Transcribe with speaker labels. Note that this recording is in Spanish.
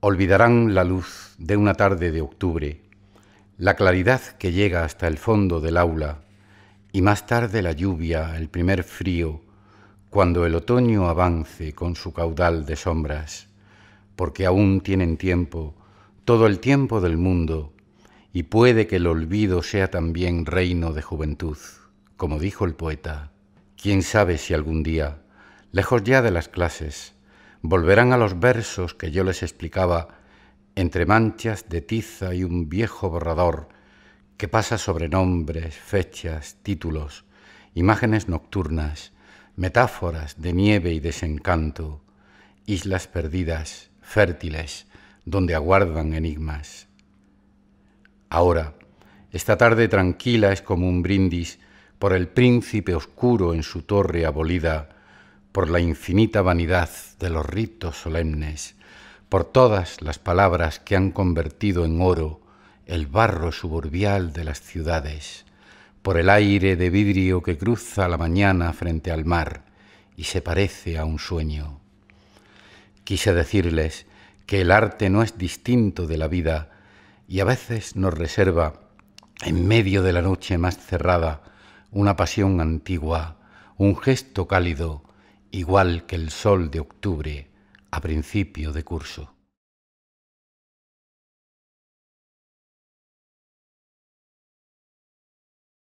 Speaker 1: Olvidarán la luz de una tarde de octubre, la claridad que llega hasta el fondo del aula, y más tarde la lluvia, el primer frío, cuando el otoño avance con su caudal de sombras, porque aún tienen tiempo, todo el tiempo del mundo, y puede que el olvido sea también reino de juventud, como dijo el poeta. Quién sabe si algún día, lejos ya de las clases, volverán a los versos que yo les explicaba entre manchas de tiza y un viejo borrador que pasa sobre nombres, fechas, títulos, imágenes nocturnas, metáforas de nieve y desencanto, islas perdidas, fértiles, donde aguardan enigmas. Ahora, esta tarde tranquila es como un brindis por el príncipe oscuro en su torre abolida, por la infinita vanidad de los ritos solemnes, por todas las palabras que han convertido en oro el barro suburbial de las ciudades, por el aire de vidrio que cruza la mañana frente al mar y se parece a un sueño. Quise decirles que el arte no es distinto de la vida y a veces nos reserva, en medio de la noche más cerrada, una pasión antigua, un gesto cálido, igual que el sol de octubre a principio de curso.